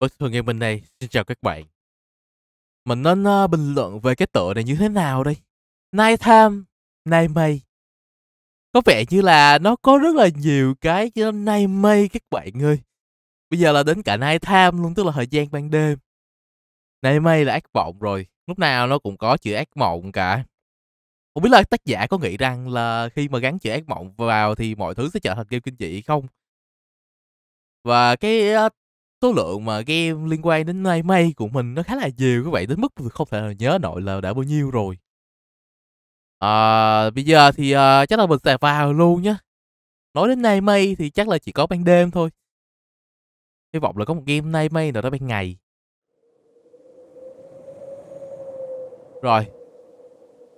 Bất thường ngày bên đây, xin chào các bạn. Mình nên uh, bình luận về cái tựa này như thế nào đây? Night time, night may Có vẻ như là nó có rất là nhiều cái nay may các bạn ơi. Bây giờ là đến cả night time luôn, tức là thời gian ban đêm. night may là ác vọng rồi, lúc nào nó cũng có chữ ác mộng cả. Không biết là tác giả có nghĩ rằng là khi mà gắn chữ ác mộng vào thì mọi thứ sẽ trở thành game kinh dị không? Và cái số lượng mà game liên quan đến May May của mình nó khá là nhiều các bạn đến mức không thể nhớ nổi là đã bao nhiêu rồi. À, bây giờ thì à, chắc là mình sẽ vào luôn nhé. Nói đến Nay May thì chắc là chỉ có ban đêm thôi. Hy vọng là có một game Nay May nào đó ban ngày. Rồi.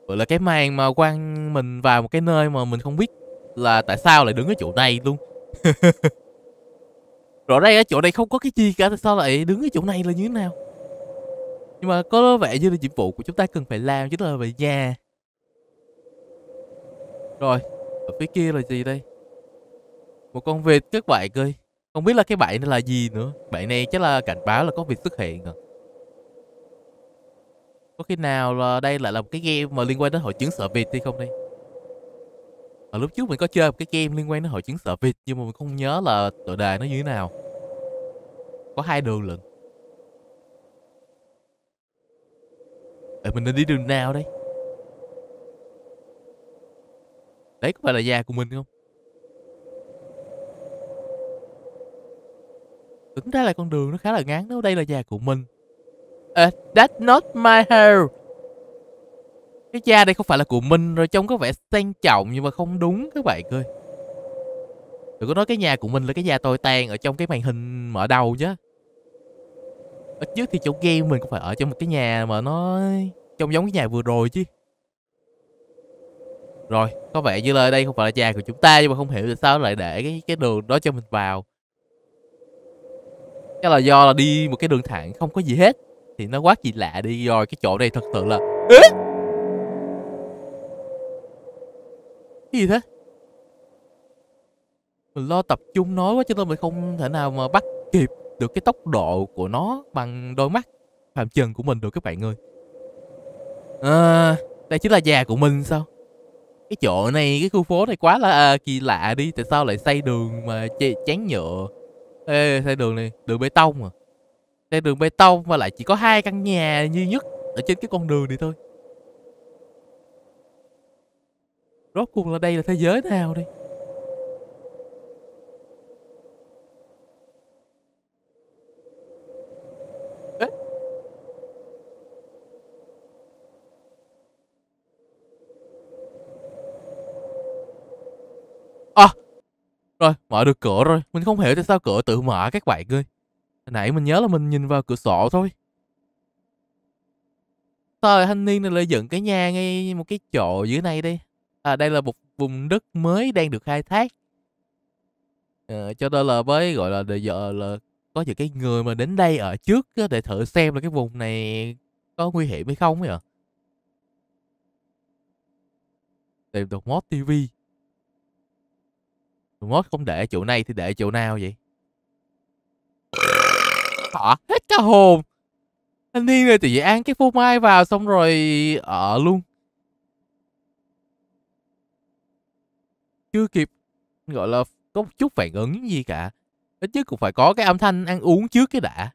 Vậy là cái màn mà quăng mình vào một cái nơi mà mình không biết là tại sao lại đứng ở chỗ này luôn. rõ ràng ở chỗ này không có cái chi cả tại sao lại đứng ở chỗ này là như thế nào nhưng mà có vẻ như là nhiệm vụ của chúng ta cần phải làm chính là về nhà rồi ở phía kia là gì đây một con vịt các bạn ơi không biết là cái bẫy này là gì nữa bẫy này chắc là cảnh báo là có vịt xuất hiện rồi có khi nào là đây lại là một cái game mà liên quan đến hội chứng sợ vịt hay không đây ở ờ, lúc trước mình có chơi một cái game liên quan đến hội chứng sợ vịt nhưng mà mình không nhớ là tựa đề nó như thế nào có hai đường lận Ê, mình nên đi đường nào đây đấy có phải là nhà của mình không tính ra là con đường nó khá là ngắn nếu đây là nhà của mình uh, that's not my hair cái da đây không phải là của mình rồi trông có vẻ sang trọng nhưng mà không đúng các bạn ơi đừng có nói cái nhà của mình là cái nhà tồi tàn ở trong cái màn hình mở đầu nhá ít nhất thì chỗ game mình cũng phải ở trong một cái nhà mà nó trông giống cái nhà vừa rồi chứ rồi có vẻ như là đây không phải là nhà của chúng ta nhưng mà không hiểu tại sao lại để cái cái đường đó cho mình vào chắc là do là đi một cái đường thẳng không có gì hết thì nó quá kỳ lạ đi rồi cái chỗ này thật sự là Ê! gì thế mình lo tập trung nói quá cho nên mình không thể nào mà bắt kịp được cái tốc độ của nó bằng đôi mắt phạm trần của mình được các bạn ơi à, đây chính là già của mình sao cái chỗ này cái khu phố này quá là à, kỳ lạ đi tại sao lại xây đường mà ch- chán nhựa ê xây đường này đường bê tông à xây đường bê tông mà lại chỉ có hai căn nhà duy nhất ở trên cái con đường này thôi rốt cuộc là đây là thế giới nào đi? À, rồi, mở được cửa rồi. Mình không hiểu tại sao cửa tự mở các bạn ơi. nãy mình nhớ là mình nhìn vào cửa sổ thôi. Sao thanh niên này lại dựng cái nhà ngay một cái chỗ dưới này đi à, đây là một vùng đất mới đang được khai thác à, cho tôi là với gọi là bây giờ là có những cái người mà đến đây ở trước á, để thử xem là cái vùng này có nguy hiểm hay không ấy tìm được mod TV mod không để chỗ này thì để chỗ nào vậy họ hết cả hồn Anh đi này thì nhiên ăn cái phô mai vào xong rồi ở ờ, luôn chưa kịp gọi là có một chút phản ứng gì cả ít nhất cũng phải có cái âm thanh ăn uống trước cái đã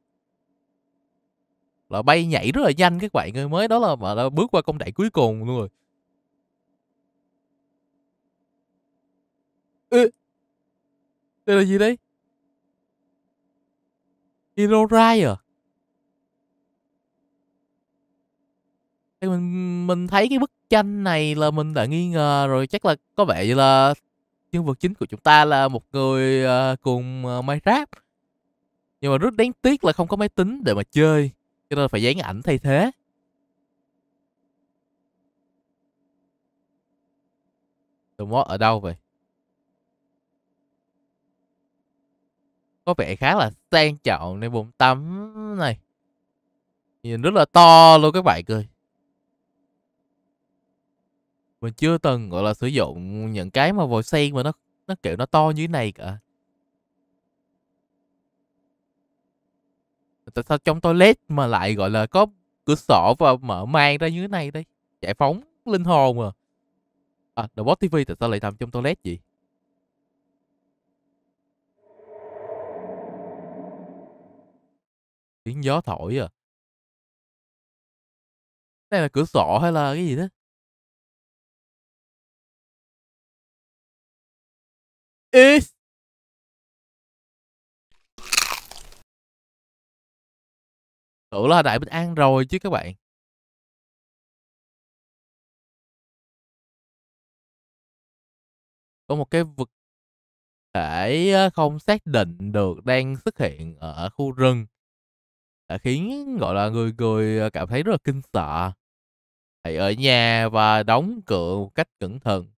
là bay nhảy rất là nhanh các bạn ơi mới đó là mà là bước qua công đoạn cuối cùng luôn rồi Ê, đây là gì đấy Hirorai à mình mình thấy cái bức tranh này là mình đã nghi ngờ rồi chắc là có vẻ như là nhân vật chính của chúng ta là một người uh, cùng uh, ờ, Minecraft nhưng mà rất đáng tiếc là không có máy tính để mà chơi cho nên phải dán ảnh thay thế The mod ở đâu vậy? Có vẻ khá là sang trọng nên bồn tắm này Nhìn rất là to luôn các bạn cười mình chưa từng gọi là sử dụng những cái mà vòi sen mà nó nó kiểu nó to như thế này cả tại sao trong toilet mà lại gọi là có cửa sổ và mở mang ra như thế này đây giải phóng linh hồn mà à The Bot TV tại sao lại nằm trong toilet vậy tiếng gió thổi à đây là cửa sổ hay là cái gì đó is Tưởng là Đại Bình An rồi chứ các bạn Có một cái vực thể không xác định được đang xuất hiện ở khu rừng đã khiến gọi là người người à, cảm thấy rất là kinh sợ. Hãy ở nhà và đóng cửa một cách cẩn thận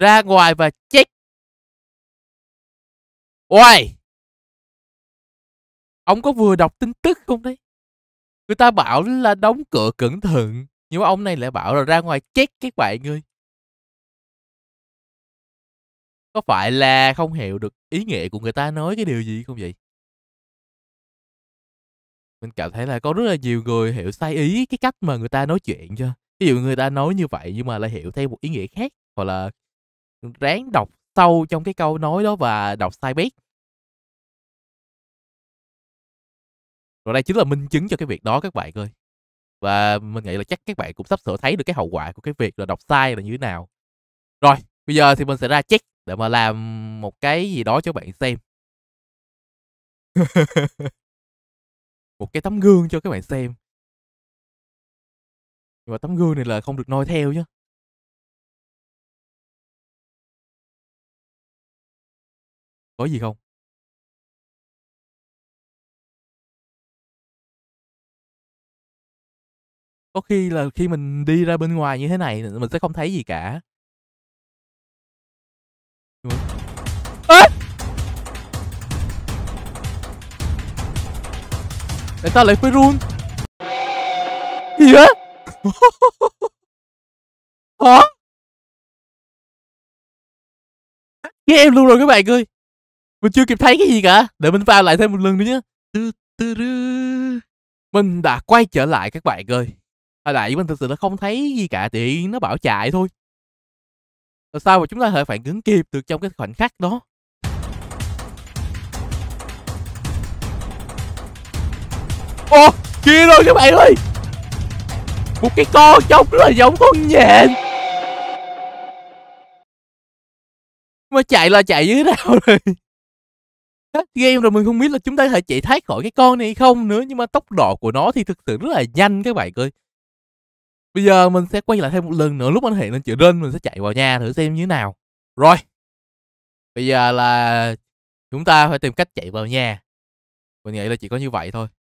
ra ngoài và check Uầy Ông có vừa đọc tin tức không đấy Người ta bảo là đóng cửa cẩn thận Nhưng mà ông này lại bảo là ra ngoài check các bạn ơi Có phải là không hiểu được ý nghĩa của người ta nói cái điều gì không vậy Mình cảm thấy là có rất là nhiều người hiểu sai ý cái cách mà người ta nói chuyện cho Ví dụ người ta nói như vậy nhưng mà lại hiểu theo một ý nghĩa khác Hoặc là ráng đọc sâu trong cái câu nói đó và đọc sai biết, rồi đây chính là minh chứng cho cái việc đó các bạn ơi và mình nghĩ là chắc các bạn cũng sắp sửa thấy được cái hậu quả của cái việc là đọc sai là như thế nào rồi bây giờ thì mình sẽ ra check để mà làm một cái gì đó cho bạn xem một cái tấm gương cho các bạn xem nhưng mà tấm gương này là không được noi theo nhá Có gì không? Có khi là khi mình đi ra bên ngoài như thế này mình sẽ không thấy gì cả. Ủa? Ê! ta sao lại phải run? Gì á? Hả? Ghê em luôn rồi các bạn ơi mình chưa kịp thấy cái gì cả để mình vào lại thêm một lần nữa nhé mình đã quay trở lại các bạn ơi hồi nãy mình thực sự là không thấy gì cả thì nó bảo chạy thôi rồi sao mà chúng ta hãy phản ứng kịp được trong cái khoảnh khắc đó ô kia rồi các bạn ơi một cái con trông rất là giống con nhện mà chạy là chạy dưới nào rồi hết game rồi mình không biết là chúng ta có thể chạy thoát khỏi cái con này không nữa nhưng mà tốc độ của nó thì thực sự rất là nhanh các bạn ơi bây giờ mình sẽ quay lại thêm một lần nữa lúc anh hiện lên chữ rên mình sẽ chạy vào nhà thử xem như thế nào rồi bây giờ là chúng ta phải tìm cách chạy vào nhà mình nghĩ là chỉ có như vậy thôi